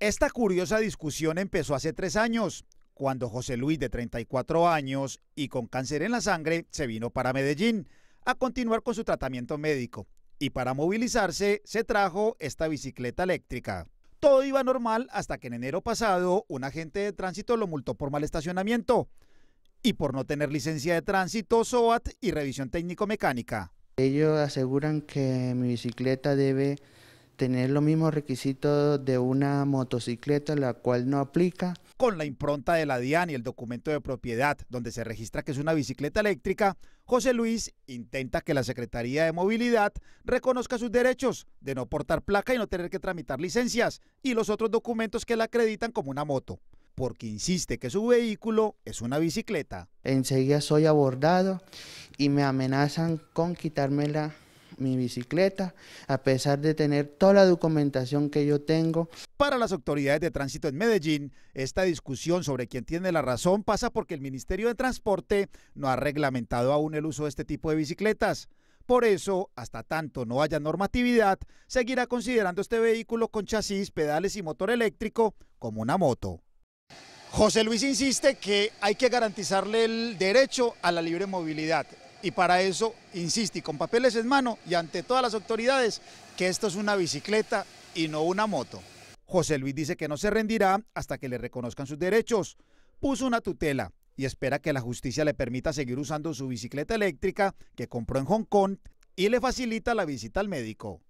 Esta curiosa discusión empezó hace tres años, cuando José Luis, de 34 años y con cáncer en la sangre, se vino para Medellín a continuar con su tratamiento médico y para movilizarse se trajo esta bicicleta eléctrica. Todo iba normal hasta que en enero pasado un agente de tránsito lo multó por mal estacionamiento y por no tener licencia de tránsito, SOAT y revisión técnico-mecánica. Ellos aseguran que mi bicicleta debe tener los mismos requisitos de una motocicleta, la cual no aplica. Con la impronta de la DIAN y el documento de propiedad, donde se registra que es una bicicleta eléctrica, José Luis intenta que la Secretaría de Movilidad reconozca sus derechos de no portar placa y no tener que tramitar licencias y los otros documentos que la acreditan como una moto, porque insiste que su vehículo es una bicicleta. Enseguida soy abordado y me amenazan con quitármela mi bicicleta, a pesar de tener toda la documentación que yo tengo. Para las autoridades de tránsito en Medellín, esta discusión sobre quién tiene la razón pasa porque el Ministerio de Transporte no ha reglamentado aún el uso de este tipo de bicicletas. Por eso, hasta tanto no haya normatividad, seguirá considerando este vehículo con chasis, pedales y motor eléctrico como una moto. José Luis insiste que hay que garantizarle el derecho a la libre movilidad y para eso, insiste, con papeles en mano y ante todas las autoridades, que esto es una bicicleta y no una moto. José Luis dice que no se rendirá hasta que le reconozcan sus derechos. Puso una tutela y espera que la justicia le permita seguir usando su bicicleta eléctrica que compró en Hong Kong y le facilita la visita al médico.